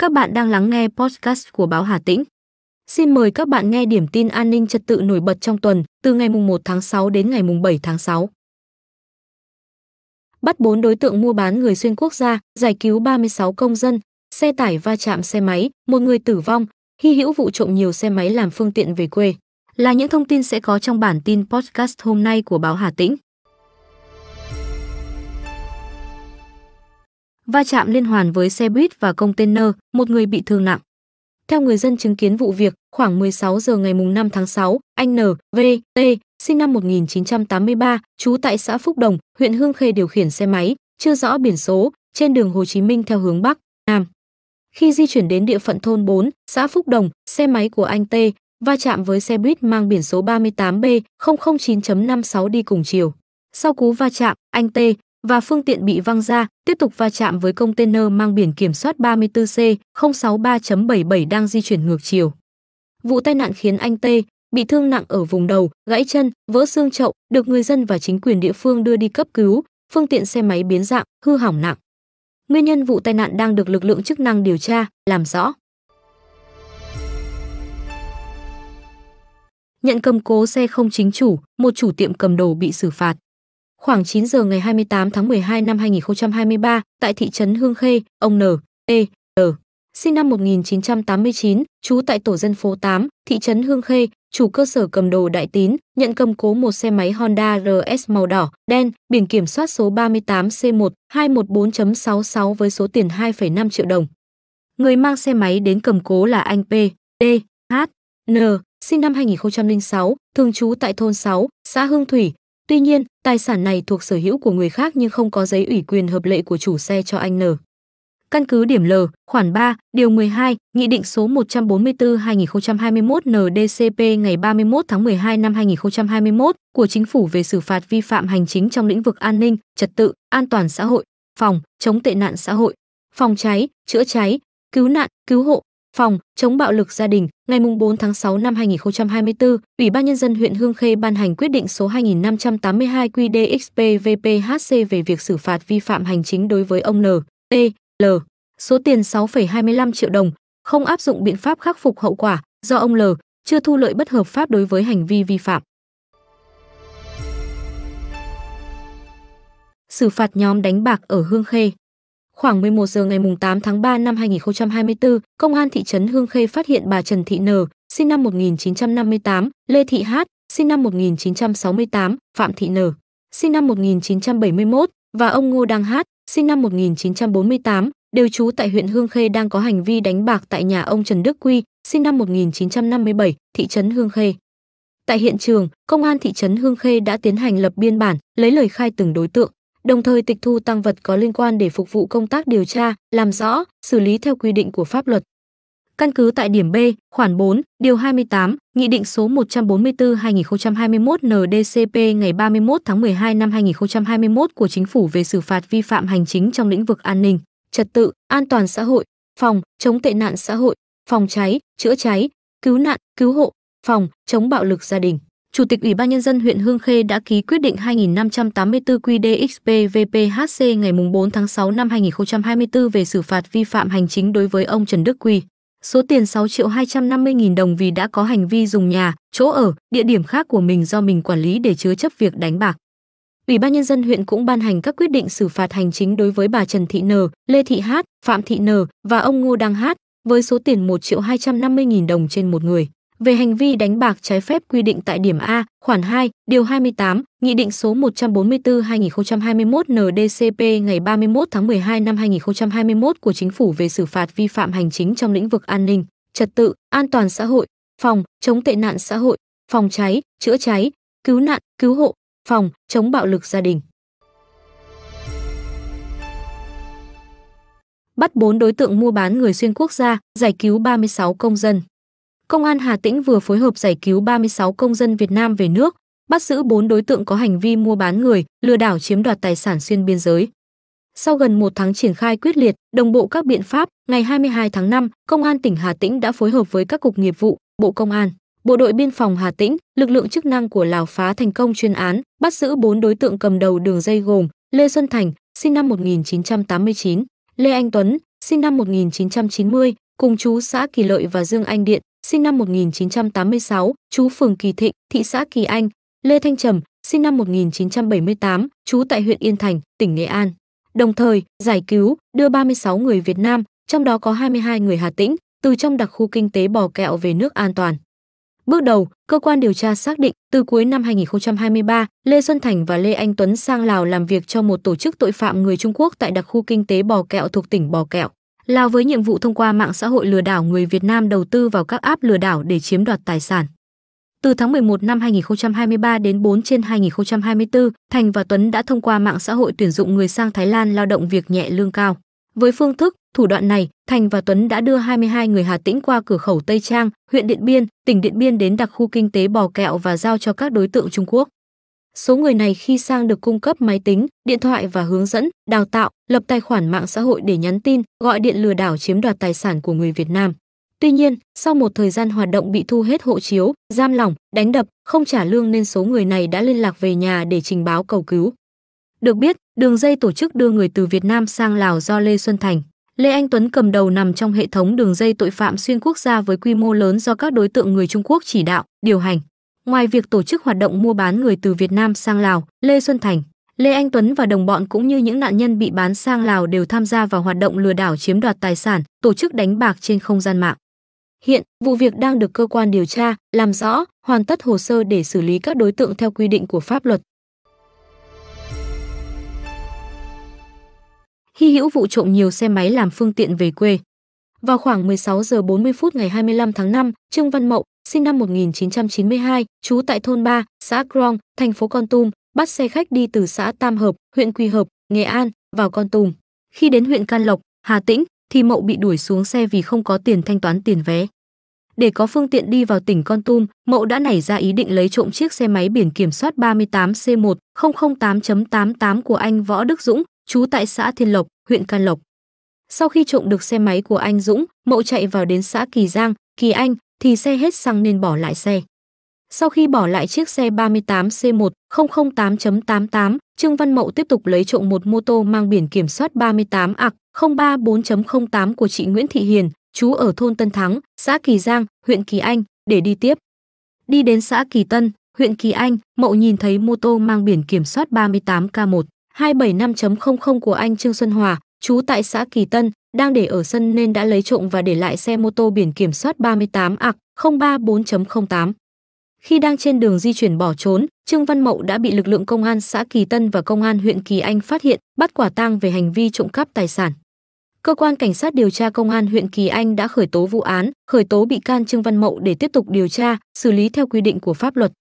Các bạn đang lắng nghe podcast của báo Hà Tĩnh. Xin mời các bạn nghe điểm tin an ninh trật tự nổi bật trong tuần, từ ngày mùng 1 tháng 6 đến ngày mùng 7 tháng 6. Bắt 4 đối tượng mua bán người xuyên quốc gia, giải cứu 36 công dân, xe tải va chạm xe máy, một người tử vong, hy hữu vụ trộm nhiều xe máy làm phương tiện về quê. Là những thông tin sẽ có trong bản tin podcast hôm nay của báo Hà Tĩnh. va chạm liên hoàn với xe buýt và container, một người bị thương nặng. Theo người dân chứng kiến vụ việc, khoảng 16 giờ ngày 5 tháng 6, anh N, V, T, sinh năm 1983, trú tại xã Phúc Đồng, huyện Hương Khê điều khiển xe máy, chưa rõ biển số, trên đường Hồ Chí Minh theo hướng Bắc, Nam. Khi di chuyển đến địa phận thôn 4, xã Phúc Đồng, xe máy của anh T va chạm với xe buýt mang biển số 38B009.56 đi cùng chiều. Sau cú va chạm, anh T và phương tiện bị văng ra, tiếp tục va chạm với container mang biển kiểm soát 34C 063.77 đang di chuyển ngược chiều. Vụ tai nạn khiến anh T bị thương nặng ở vùng đầu, gãy chân, vỡ xương chậu, được người dân và chính quyền địa phương đưa đi cấp cứu, phương tiện xe máy biến dạng, hư hỏng nặng. Nguyên nhân vụ tai nạn đang được lực lượng chức năng điều tra, làm rõ. Nhận cầm cố xe không chính chủ, một chủ tiệm cầm đồ bị xử phạt. Khoảng 9 giờ ngày 28 tháng 12 năm 2023, tại thị trấn Hương Khê, ông N, E, N, sinh năm 1989, trú tại tổ dân phố 8, thị trấn Hương Khê, chủ cơ sở cầm đồ Đại Tín, nhận cầm cố một xe máy Honda RS màu đỏ, đen, biển kiểm soát số 38C1-214.66 với số tiền 2,5 triệu đồng. Người mang xe máy đến cầm cố là anh P, D, H, N, sinh năm 2006, thường trú tại thôn 6, xã Hương Thủy, Tuy nhiên, tài sản này thuộc sở hữu của người khác nhưng không có giấy ủy quyền hợp lệ của chủ xe cho anh N. Căn cứ điểm L, khoản 3, điều 12, Nghị định số 144-2021 NDCP ngày 31 tháng 12 năm 2021 của Chính phủ về xử phạt vi phạm hành chính trong lĩnh vực an ninh, trật tự, an toàn xã hội, phòng, chống tệ nạn xã hội, phòng cháy, chữa cháy, cứu nạn, cứu hộ, Phòng chống bạo lực gia đình, ngày 4 tháng 6 năm 2024, Ủy ban nhân dân huyện Hương Khê ban hành quyết định số 2582 QĐ-XPVPHC về việc xử phạt vi phạm hành chính đối với ông N, T, L, số tiền 6,25 triệu đồng, không áp dụng biện pháp khắc phục hậu quả do ông L chưa thu lợi bất hợp pháp đối với hành vi vi phạm. Xử phạt nhóm đánh bạc ở Hương Khê Khoảng 11 giờ ngày 8 tháng 3 năm 2024, Công an thị trấn Hương Khê phát hiện bà Trần Thị Nờ, sinh năm 1958, Lê Thị Hát, sinh năm 1968, Phạm Thị Nờ, sinh năm 1971 và ông Ngô Đăng Hát, sinh năm 1948, đều trú tại huyện Hương Khê đang có hành vi đánh bạc tại nhà ông Trần Đức Quy, sinh năm 1957, thị trấn Hương Khê. Tại hiện trường, công an thị trấn Hương Khê đã tiến hành lập biên bản, lấy lời khai từng đối tượng đồng thời tịch thu tăng vật có liên quan để phục vụ công tác điều tra, làm rõ, xử lý theo quy định của pháp luật. Căn cứ tại điểm B, khoản 4, điều 28, Nghị định số 144-2021 NDCP ngày 31 tháng 12 năm 2021 của Chính phủ về xử phạt vi phạm hành chính trong lĩnh vực an ninh, trật tự, an toàn xã hội, phòng, chống tệ nạn xã hội, phòng cháy, chữa cháy, cứu nạn, cứu hộ, phòng, chống bạo lực gia đình. Chủ tịch Ủy ban Nhân dân huyện Hương Khê đã ký quyết định 2584 QDXPVPHC ngày 4 tháng 6 năm 2024 về xử phạt vi phạm hành chính đối với ông Trần Đức Quy. Số tiền 6 triệu 250 nghìn đồng vì đã có hành vi dùng nhà, chỗ ở, địa điểm khác của mình do mình quản lý để chứa chấp việc đánh bạc. Ủy ban Nhân dân huyện cũng ban hành các quyết định xử phạt hành chính đối với bà Trần Thị Nờ, Lê Thị Hát, Phạm Thị Nờ và ông Ngô Đăng Hát với số tiền 1 triệu 250 nghìn đồng trên một người về hành vi đánh bạc trái phép quy định tại điểm A, khoản 2, điều 28, Nghị định số 144-2021 NDCP ngày 31 tháng 12 năm 2021 của Chính phủ về xử phạt vi phạm hành chính trong lĩnh vực an ninh, trật tự, an toàn xã hội, phòng, chống tệ nạn xã hội, phòng cháy, chữa cháy, cứu nạn, cứu hộ, phòng, chống bạo lực gia đình. Bắt 4 đối tượng mua bán người xuyên quốc gia, giải cứu 36 công dân. Công an Hà Tĩnh vừa phối hợp giải cứu 36 công dân Việt Nam về nước, bắt giữ 4 đối tượng có hành vi mua bán người, lừa đảo chiếm đoạt tài sản xuyên biên giới. Sau gần một tháng triển khai quyết liệt, đồng bộ các biện pháp, ngày 22 tháng 5, Công an tỉnh Hà Tĩnh đã phối hợp với các cục nghiệp vụ, Bộ Công an, Bộ đội Biên phòng Hà Tĩnh, lực lượng chức năng của Lào phá thành công chuyên án, bắt giữ 4 đối tượng cầm đầu đường dây gồm Lê Xuân Thành, sinh năm 1989, Lê Anh Tuấn, sinh năm 1990, cùng chú xã Kỳ Lợi và Dương Anh Điện, sinh năm 1986, chú phường Kỳ Thịnh, thị xã Kỳ Anh, Lê Thanh Trầm, sinh năm 1978, trú tại huyện Yên Thành, tỉnh Nghệ An. Đồng thời, giải cứu, đưa 36 người Việt Nam, trong đó có 22 người Hà Tĩnh, từ trong đặc khu kinh tế bò kẹo về nước an toàn. Bước đầu, cơ quan điều tra xác định từ cuối năm 2023, Lê Xuân Thành và Lê Anh Tuấn sang Lào làm việc cho một tổ chức tội phạm người Trung Quốc tại đặc khu kinh tế bò kẹo thuộc tỉnh Bò Kẹo lao với nhiệm vụ thông qua mạng xã hội lừa đảo người Việt Nam đầu tư vào các app lừa đảo để chiếm đoạt tài sản. Từ tháng 11 năm 2023 đến 4 trên 2024, Thành và Tuấn đã thông qua mạng xã hội tuyển dụng người sang Thái Lan lao động việc nhẹ lương cao. Với phương thức, thủ đoạn này, Thành và Tuấn đã đưa 22 người Hà Tĩnh qua cửa khẩu Tây Trang, huyện Điện Biên, tỉnh Điện Biên đến đặc khu kinh tế Bò Kẹo và giao cho các đối tượng Trung Quốc. Số người này khi sang được cung cấp máy tính, điện thoại và hướng dẫn, đào tạo, lập tài khoản mạng xã hội để nhắn tin, gọi điện lừa đảo chiếm đoạt tài sản của người Việt Nam. Tuy nhiên, sau một thời gian hoạt động bị thu hết hộ chiếu, giam lỏng, đánh đập, không trả lương nên số người này đã liên lạc về nhà để trình báo cầu cứu. Được biết, đường dây tổ chức đưa người từ Việt Nam sang Lào do Lê Xuân Thành, Lê Anh Tuấn cầm đầu nằm trong hệ thống đường dây tội phạm xuyên quốc gia với quy mô lớn do các đối tượng người Trung Quốc chỉ đạo, điều hành. Ngoài việc tổ chức hoạt động mua bán người từ Việt Nam sang Lào, Lê Xuân Thành, Lê Anh Tuấn và đồng bọn cũng như những nạn nhân bị bán sang Lào đều tham gia vào hoạt động lừa đảo chiếm đoạt tài sản, tổ chức đánh bạc trên không gian mạng. Hiện, vụ việc đang được cơ quan điều tra, làm rõ, hoàn tất hồ sơ để xử lý các đối tượng theo quy định của pháp luật. Hy hữu vụ trộm nhiều xe máy làm phương tiện về quê. Vào khoảng 16 giờ 40 phút ngày 25 tháng 5, Trương Văn Mậu, sinh năm 1992, trú tại thôn 3, xã Krong, thành phố Con Tum, bắt xe khách đi từ xã Tam Hợp, huyện Quỳ Hợp, Nghệ An vào Con Tum. Khi đến huyện Can Lộc, Hà Tĩnh thì Mậu bị đuổi xuống xe vì không có tiền thanh toán tiền vé. Để có phương tiện đi vào tỉnh Con Tum, Mậu đã nảy ra ý định lấy trộm chiếc xe máy biển kiểm soát 38C1008.88 của anh Võ Đức Dũng, trú tại xã Thiên Lộc, huyện Can Lộc. Sau khi trộm được xe máy của anh Dũng, Mậu chạy vào đến xã Kỳ Giang, Kỳ Anh thì xe hết xăng nên bỏ lại xe. Sau khi bỏ lại chiếc xe 38C1008.88, Trương Văn Mậu tiếp tục lấy trộm một mô tô mang biển kiểm soát 38 ạc 034.08 của chị Nguyễn Thị Hiền, chú ở thôn Tân Thắng, xã Kỳ Giang, huyện Kỳ Anh, để đi tiếp. Đi đến xã Kỳ Tân, huyện Kỳ Anh, Mậu nhìn thấy mô tô mang biển kiểm soát 38K1 275.00 của anh Trương Xuân Hòa, chú tại xã Kỳ Tân, đang để ở sân nên đã lấy trộm và để lại xe mô tô biển kiểm soát 38 ạc 034.08. Khi đang trên đường di chuyển bỏ trốn, Trương Văn Mậu đã bị lực lượng công an xã Kỳ Tân và công an huyện Kỳ Anh phát hiện, bắt quả tang về hành vi trộm cắp tài sản. Cơ quan cảnh sát điều tra công an huyện Kỳ Anh đã khởi tố vụ án, khởi tố bị can Trương Văn Mậu để tiếp tục điều tra, xử lý theo quy định của pháp luật.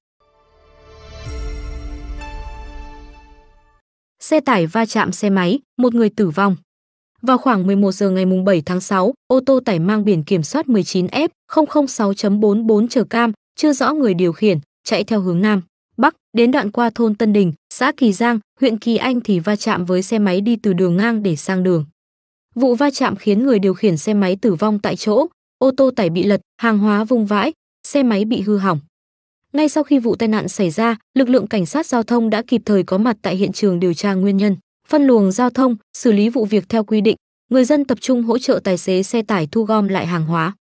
Xe tải va chạm xe máy, một người tử vong. Vào khoảng 11 giờ ngày 7 tháng 6, ô tô tải mang biển kiểm soát 19F006.44 chờ cam, chưa rõ người điều khiển, chạy theo hướng Nam, Bắc, đến đoạn qua thôn Tân Đình, xã Kỳ Giang, huyện Kỳ Anh thì va chạm với xe máy đi từ đường ngang để sang đường. Vụ va chạm khiến người điều khiển xe máy tử vong tại chỗ, ô tô tải bị lật, hàng hóa vung vãi, xe máy bị hư hỏng. Ngay sau khi vụ tai nạn xảy ra, lực lượng cảnh sát giao thông đã kịp thời có mặt tại hiện trường điều tra nguyên nhân phân luồng giao thông, xử lý vụ việc theo quy định, người dân tập trung hỗ trợ tài xế xe tải thu gom lại hàng hóa.